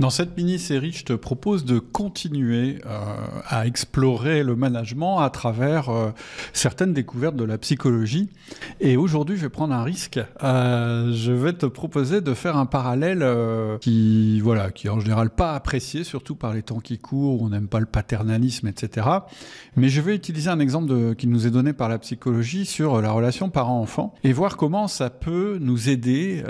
Dans cette mini-série, je te propose de continuer euh, à explorer le management à travers euh, certaines découvertes de la psychologie. Et aujourd'hui, je vais prendre un risque. Euh, je vais te proposer de faire un parallèle qui, voilà, qui est en général pas apprécié, surtout par les temps qui courent, on n'aime pas le paternalisme, etc. Mais je vais utiliser un exemple qui nous est donné par la psychologie sur la relation parent-enfant et voir comment ça peut nous aider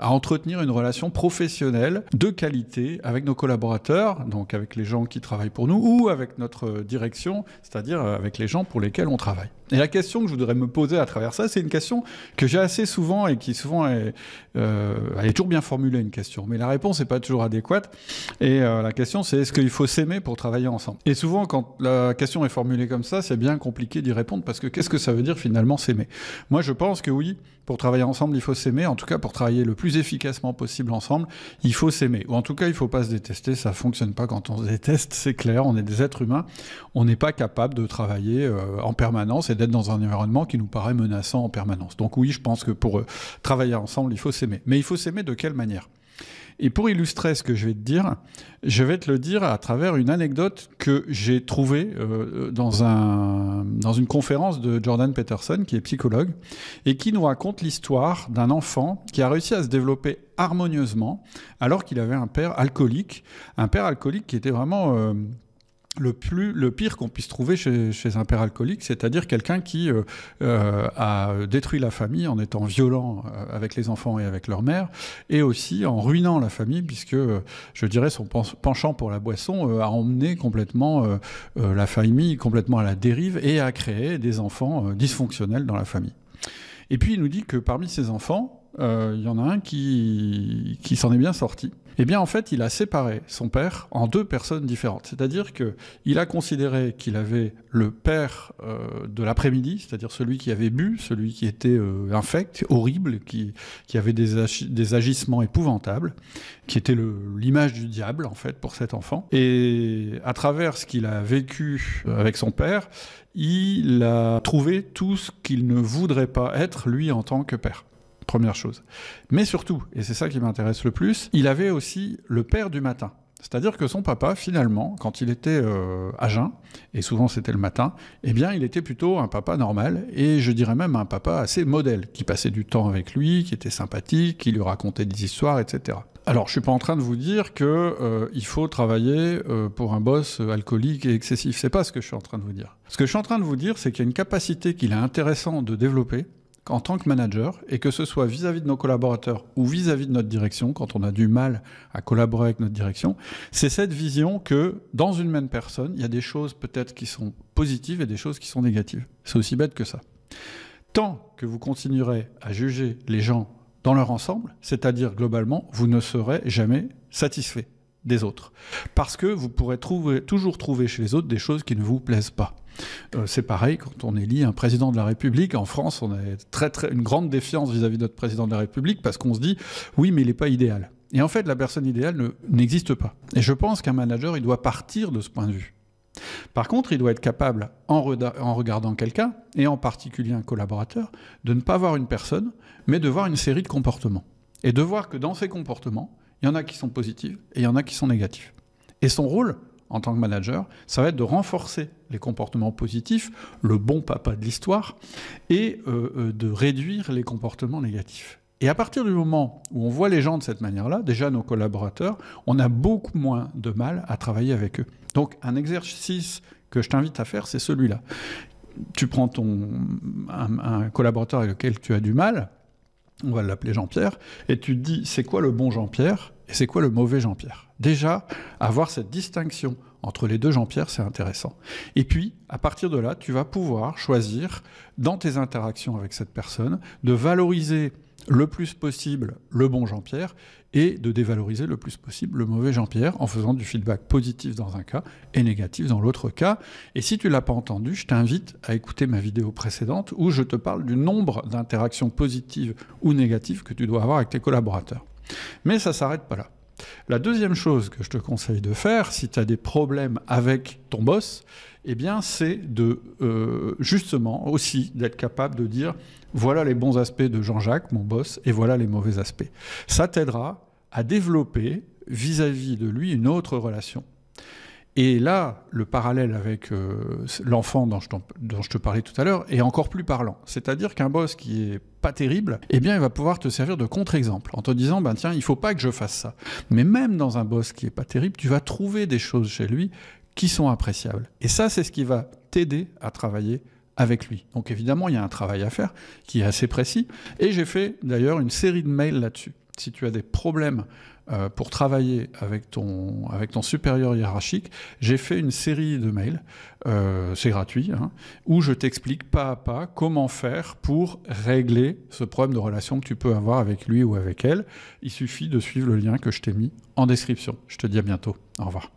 à entretenir une relation professionnelle de qualité avec nos collaborateurs, donc avec les gens qui travaillent pour nous, ou avec notre direction, c'est-à-dire euh, avec les gens pour lesquels on travaille. Et la question que je voudrais me poser à travers ça, c'est une question que j'ai assez souvent et qui souvent est, euh, elle est toujours bien formulée, une question, mais la réponse n'est pas toujours adéquate. Et euh, la question, c'est est-ce qu'il faut s'aimer pour travailler ensemble Et souvent, quand la question est formulée comme ça, c'est bien compliqué d'y répondre parce que qu'est-ce que ça veut dire finalement s'aimer Moi, je pense que oui, pour travailler ensemble, il faut s'aimer. En tout cas, pour travailler le plus efficacement possible ensemble, il faut s'aimer. Ou en tout cas, il faut faut pas se détester, ça fonctionne pas quand on se déteste, c'est clair, on est des êtres humains, on n'est pas capable de travailler euh, en permanence et d'être dans un environnement qui nous paraît menaçant en permanence. Donc oui, je pense que pour euh, travailler ensemble, il faut s'aimer. Mais il faut s'aimer de quelle manière et pour illustrer ce que je vais te dire, je vais te le dire à travers une anecdote que j'ai trouvée euh, dans, un, dans une conférence de Jordan Peterson, qui est psychologue, et qui nous raconte l'histoire d'un enfant qui a réussi à se développer harmonieusement alors qu'il avait un père alcoolique, un père alcoolique qui était vraiment... Euh, le, plus, le pire qu'on puisse trouver chez, un père alcoolique, c'est-à-dire quelqu'un qui euh, euh, a détruit la famille en étant violent euh, avec les enfants et avec leur mère, et aussi en ruinant la famille, puisque, je dirais, son penchant pour la boisson a emmené complètement la famille complètement à la dérive et a créé des enfants dysfonctionnels dans la famille. Et puis il nous dit que parmi ces enfants, il euh, y en a un qui, s'en est bien sorti. Eh bien, en fait, il a séparé son père en deux personnes différentes. C'est-à-dire qu'il a considéré qu'il avait le père euh, de l'après-midi, c'est-à-dire celui qui avait bu, celui qui était euh, infect, horrible, qui, avait des agissements épouvantables, qui était l'image du diable, en fait, pour cet enfant. Et à travers ce qu'il a vécu avec son père, il a trouvé tout ce qu'il ne voudrait pas être, lui, en tant que père. Première chose. Mais surtout, et c'est ça qui m'intéresse le plus, il avait aussi le père du matin. C'est-à-dire que son papa, finalement, quand il était euh, à jeun, et souvent c'était le matin, eh bien, il était plutôt un papa normal, et je dirais même un papa assez modèle, qui passait du temps avec lui, qui était sympathique, qui lui racontait des histoires, etc. Alors, je suis pas en train de vous dire que euh, il faut travailler euh, pour un boss alcoolique et excessif. C'est pas ce que je suis en train de vous dire. Ce que je suis en train de vous dire, c'est qu'il y a une capacité qu'il est intéressant de développer, en tant que manager, et que ce soit vis-à-vis de nos collaborateurs ou vis-à-vis -vis de notre direction, quand on a du mal à collaborer avec notre direction, c'est cette vision que dans une même personne, il y a des choses peut-être qui sont positives et des choses qui sont négatives. C'est aussi bête que ça. Tant que vous continuerez à juger les gens dans leur ensemble, c'est-à-dire globalement, vous ne serez jamais satisfait des autres. Parce que vous pourrez toujours trouver chez les autres des choses qui ne vous plaisent pas. Euh, c'est pareil quand on élit un président de la République. En France, on a très, très, une grande défiance vis-à-vis de notre président de la République parce qu'on se dit oui, mais il n'est pas idéal. Et en fait, la personne idéale n'existe pas. Et je pense qu'un manager, il doit partir de ce point de vue. Par contre, il doit être capable, en regardant quelqu'un, et en particulier un collaborateur, de ne pas voir une personne, mais de voir une série de comportements. Et de voir que dans ces comportements, il y en a qui sont positifs et il y en a qui sont négatifs. Et son rôle, en tant que manager, ça va être de renforcer les comportements positifs, le bon papa de l'histoire, et euh, euh, de réduire les comportements négatifs. Et à partir du moment où on voit les gens de cette manière-là, déjà nos collaborateurs, on a beaucoup moins de mal à travailler avec eux. Donc un exercice que je t'invite à faire, c'est celui-là. Tu prends ton, un, un collaborateur avec lequel tu as du mal, on va l'appeler Jean-Pierre, et tu te dis, c'est quoi le bon Jean-Pierre et c'est quoi le mauvais Jean-Pierre. Déjà, avoir cette distinction entre les deux Jean-Pierre, c'est intéressant. Et puis, à partir de là, tu vas pouvoir choisir, dans tes interactions avec cette personne, de valoriser le plus possible le bon Jean-Pierre et de dévaloriser le plus possible le mauvais Jean-Pierre en faisant du feedback positif dans un cas et négatif dans l'autre cas. Et si tu l'as pas entendu, je t'invite à écouter ma vidéo précédente où je te parle du nombre d'interactions positives ou négatives que tu dois avoir avec tes collaborateurs. Mais ça s'arrête pas là. La deuxième chose que je te conseille de faire, si tu as des problèmes avec ton boss, eh bien, c'est de euh, justement aussi d'être capable de dire voilà les bons aspects de Jean-Jacques, mon boss, et voilà les mauvais aspects. Ça t'aidera à développer vis à -vis de lui une autre relation. Et là, le parallèle avec euh, l'enfant dont, je te parlais tout à l'heure est encore plus parlant. C'est-à-dire qu'un boss qui est pas terrible, eh bien, il va pouvoir te servir de contre-exemple en te disant, ben tiens, il faut pas que je fasse ça. Mais même dans un boss qui est pas terrible, tu vas trouver des choses chez lui qui sont appréciables. Et ça, c'est ce qui va t'aider à travailler avec lui. Donc évidemment, il y a un travail à faire qui est assez précis. Et j'ai fait d'ailleurs une série de mails là-dessus. Si tu as des problèmes euh, pour travailler avec ton, avec ton supérieur hiérarchique, j'ai fait une série de mails, euh, c'est gratuit, hein, où je t'explique pas à pas comment faire pour régler ce problème de relation que tu peux avoir avec lui ou avec elle. Il suffit de suivre le lien que je t'ai mis en description. Je te dis à bientôt. Au revoir.